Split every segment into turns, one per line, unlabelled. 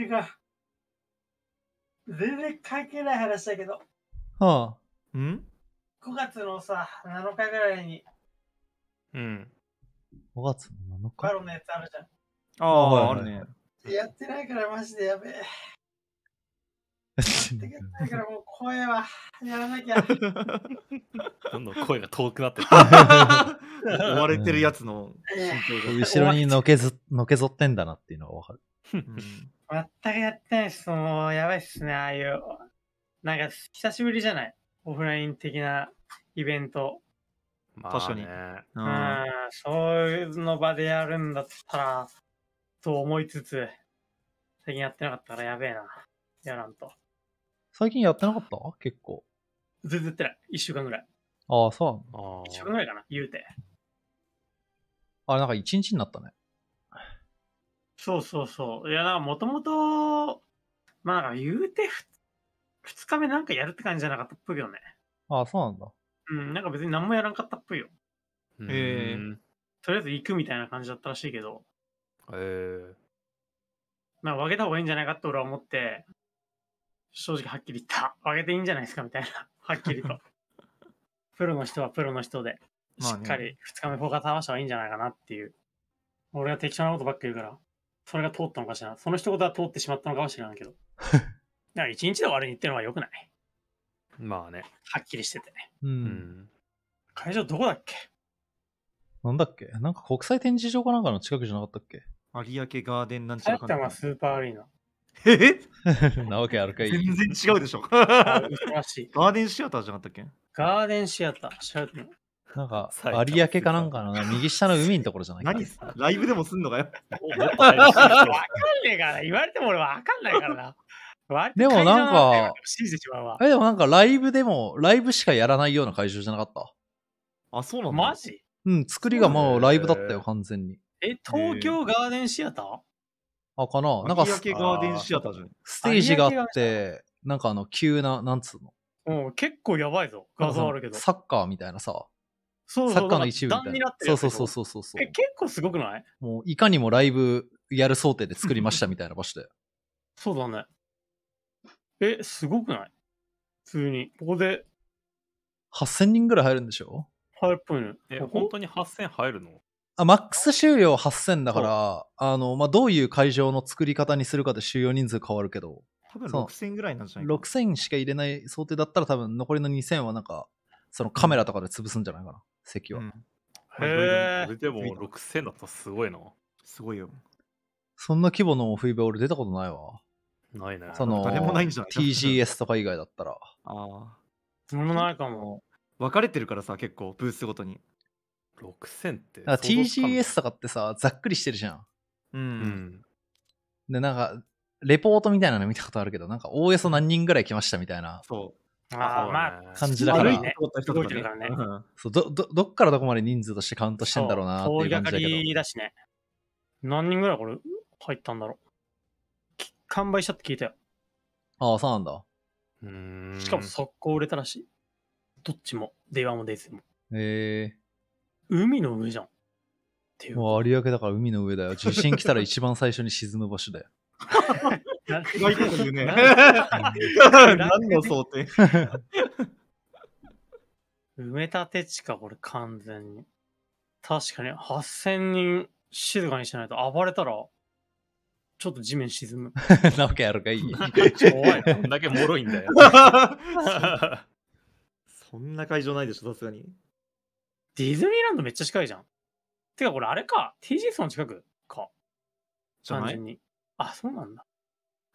ていうか、全然関係ない話だけど。は
あ。うん
?5 月のさ、7日ぐらいに。
うん。5月の7日バロのやつあるじゃん。ああ、あるね。
やってないからマジでやべえ。やってないからもう声はやらなきゃ。どんどん声が遠くなって 追われてるやつの後ろにのけ
ずのけぞってんだなっていうのがわかる。うん
全くやってないす。もう、やばいっすね、ああいう。なんか、久しぶりじゃないオフライン的なイベント。まあ、確かに。うん、そういうの場でやるんだったら、と思いつつ、最近やってなかったからやべえな。やらんと。
最近やってなかった結構。全
然やってない。一週間ぐらい。
ああ、そうなの
一週間ぐらいかな、言うて。
あれ、なんか一日になったね。
そうそうそう。いや、なんかもともと、まあなんか言うて2日目なんかやるって感じじゃなかったっぽいよね。ああ、そうなんだ。うん、なんか別に何もやらんかったっぽいよ。へえとりあえず行くみたいな感じだったらしいけど。へえまあ分けた方がいいんじゃないかって俺は思って、正直はっきり言った。分けていいんじゃないですかみたいな。はっきりと。プロの人はプロの人で、しっかり2日目フォーカス合わせた方がいいんじゃないかなっていう。俺は適当なことばっか言うから。それが通ったのかしらその一言は通ってしまったのかもしれないけど。だから一日で終わりにってるのはよくないまあね。はっきりしてて。
ううん。会場どこだっけなんだっけなんか国際展示場かなんかの近くじゃなかったっけ
有明ガーデンなんちゃらかんスーパーアリーナ。
え えなわけあるかい。全然違うでしょ。ガーデンシアターじゃなかったっけ
ガーデンシアター。調べてみようなん
か、有明かなんかの、右下の海のところじゃないかな。何ライブでもすんのかよ。
わかんねえから、言われても俺わかんないからな。でもなんか、え、でもなん
かライブでも、ライブしかやらないような会場じゃなかった。
あ、そうなのマジ
うん、作りがもうライブだったよ、完全に。
え、東京ガーデンシアター
あ、かななんかス、テージがあって、なんかあの、急な、なんつうの。うん、結構やばいぞ、画像あるけど。サッカーみたいなさ、サッカーの一部みたいな。そうそうそうそうそうそう。え、
結構すごくない
もう、いかにもライブやる想定で作りましたみたいな場所で。そうだね。え、すごくない普通に。ここで。8000人ぐらい入るんでしょ入るっぽいね。え、本当に8000入るのあマックス収容8000だから、あの、まあ、どういう会場の作り方にするかで収容人数変わるけど。多分6000ぐらいなんじゃないか ?6000 しか入れない想定だったら多分残りの2000はなんかそのカメラとかで潰すんじゃないかな、席は。うん、へえ。それでも6000だったらすごいな。すごいよ。そんな規模の冬場俺出たことないわ。ないね。その、誰もないんじゃない ?TGS とか以外だったら。ああ。それもないかも。分かれてるからさ、結構、ブースごとに。6000って。TGS とかってさ、ざっくりしてるじゃん。うん。うん、で、なんか、レポートみたいなの見たことあるけど、なんか、おおよそ何人ぐらい来ましたみたいな。そう
ああ、まあ、感じだから。ど
どどっからどこまで人数としてカウントしてんだろうなっていり感じかだけど。
りだしね。何人ぐらいこれ入ったんだろう。完売したって聞いたよ。
ああ、そうなんだ。うんしかも速
攻売れたらしい。どっちも、電話も出てズも。
へ海の上じゃん。っていう。もう有明だから海の上だよ。地震来たら一番最初に沈む場所だよ。何の想定
埋め立て地か、これ完全に。確かに8000人静かにしないと暴れたら、ちょっと地面沈む。なわけやるか、いい。怖い。こんだけ脆いんだよ。そんな会場ないでしょ、さすがに。ディズニーランドめっちゃ近いじゃん。てか、これあれか。TGS の近くか。完全に。あ、そうなんだ。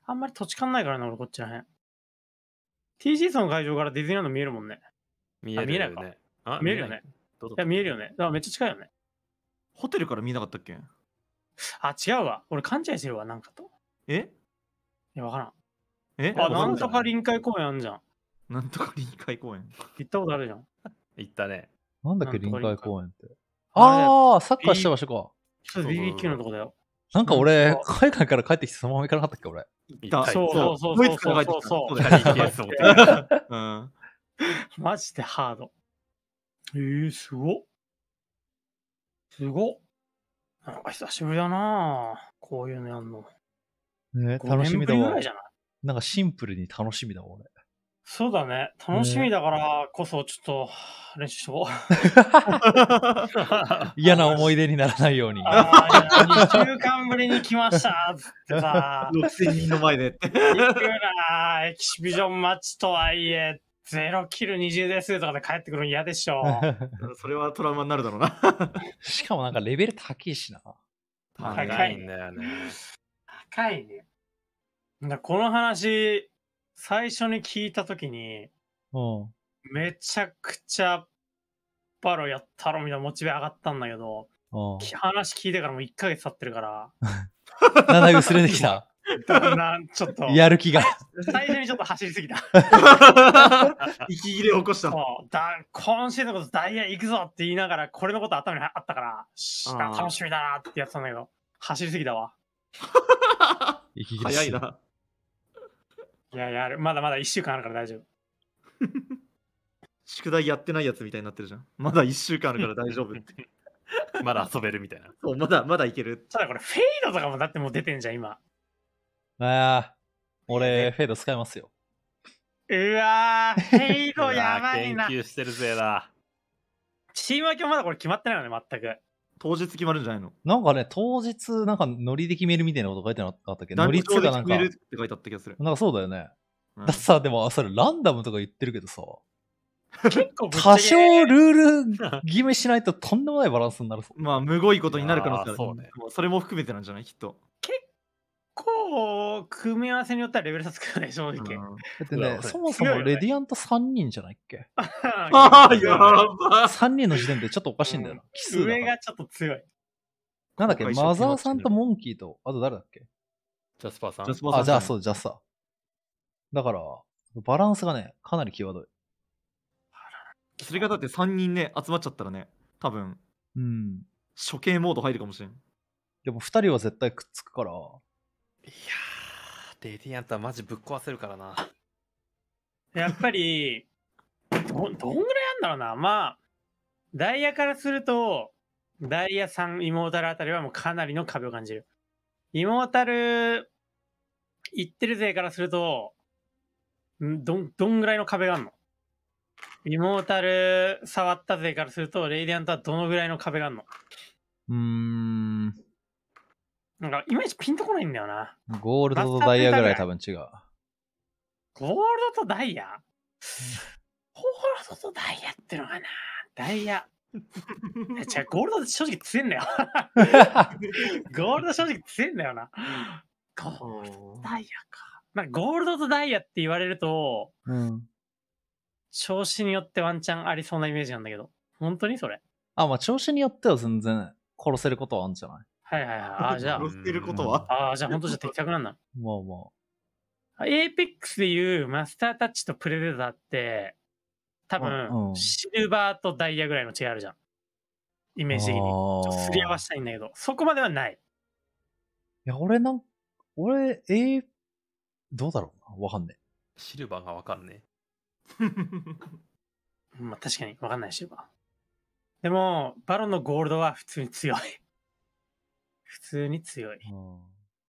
あんまり土地勘ないからな、俺こっちらへん。TC さんの会場からディズニーランド見えるもんね。見えるよね。あ、見えるよね。いや、見えるよね。だからめっちゃ近いよ
ね。ホテルから見えなかったっけ
あ、違うわ。俺勘違いしてるわ、なんかと。えいや、わからん。
えあ、なんと
か臨海公園あんじゃん。なんとか臨海公園。行ったことあるじゃん。
行ったね。なんだっけ、臨海公園って。
ああ、サッカーしてましたか。そう、BBQ のとこだよ。
なんか俺、海外から帰ってきてそのまま行かなかったっけ、俺。そうそうそうそうそうそうそう。そう
マジでハード。
えー、すごっ。
すごっ。なんか久しぶりだなこういうのやんの。
ね、楽しみだわ。なんかシンプルに楽しみだわ、俺。
そうだね。楽しみだからこそ、ちょっと練習しよう。
嫌な思い出にならないように。2週間ぶりに来ましたっつってさ。6000人の前で。いく
らエキシビジョンマッチとはいえ、ゼロキル20ですとかで帰ってくるの嫌でしょ。それはトラウマになるだろうな。
しかもなんかレベル高いしな。高いんだよね。
高いね。この話、最初に聞いた時に、うん、めちゃくちゃバロやったろみたいなモチベ上がったんだけど、うん、話聞いてからもう1ヶ月経ってるから。
だんだん薄れてきた。
だんだんちょっと。やる気が。最初にちょっと走りすぎた。息切れを起こした。だ今週のことダイヤ行くぞって言いながら、これのこと頭にあったから、楽しみだなってやってたんだけど、走りすぎたわ。息切れ早いな。いや、やる。まだまだ1週間あるから大丈夫。宿題やってないやつみたいになってるじゃん。まだ1週間あるから大丈夫って。
まだ遊べるみたいな。
そう、まだ、まだいける。ただこれ、フェイドとかもだってもう出てんじゃん、今。
ああ、俺、フェイド使いますよ。
うわー、フェイドやばいな。研
究してるぜだ。チーム分けもまだこれ決まってないよね、全く。当日決まるんじゃないのなんかね、当日、なんかノリで決めるみたいなこと書いてなかったっけノリっていうかなんか。決めるって書いてあった気がする。なんかそうだよね。うん、だってさ、でもそれランダムとか言ってるけどさ、多少ルール決めしないととんでもないバランスになる まあ、むごいことになる可能性ある。そうね。それも含めてなんじゃないきっと。
構、組み合わせによってはレベル差つくよね、正直。だってね、そもそもレデ
ィアント3人じゃないっけ
ああ、やば
!3 人の時点でちょっとおかしいんだよな。奇数上
がちょっと強い。
なんだっけマザーさんとモンキーと、あと誰だっけジャスパーさん。ジャスパーさん。あ、じゃあそう、ジャスさだから、バランスがね、かなり際どい。それがだって3人ね、集まっちゃったらね、多分、うん。処刑モード入るかもしれん。でも2人は絶対くっつくから、いや
ー、ディアントはマジぶっ壊せるからな。やっぱり、ど、どんぐらいあんだろうな。まあ、ダイヤからすると、ダイヤ3、イモータルあたりはもうかなりの壁を感じる。イモータル、行ってる勢からすると、ど、どんぐらいの壁があんのイモータル触った勢からすると、レイディアントはどのぐらいの壁があんの
うーん。
なんか、いまいちピンとこないんだよな。
ゴールドとダイヤぐらい多分違う。
ゴールドとダイヤゴールドとダイヤってのはな、ダイヤ。じ ゃゴールド正直強いんだよ。ゴールド正直強いんだよな。ゴールドダイヤか。なんかゴールドとダイヤって言われると、うん、調子によってワンチャンありそうなイメージなんだけど、本当にそれ
あ、まあ調子によっては全然殺せることはあるんじゃない
はいはいはい。ああ、じゃあ。殺してることは、ああ、じゃあ本当じゃ的
確なんだ。もうも
う。エーペックスでいうマスタータッチとプレデターって、
多分、シ
ルバーとダイヤぐらいの違いあるじゃん。イメージ的に。ち
ょっとすり合わ
せたいんだけど、そこまではない。い
や、俺なん、俺、えー、どうだろうな。わかんねえ。
シルバーがわかんねえ。まあ確かにわかんないシルバー。でも、バロンのゴールドは普通に強い。普通に強い。うん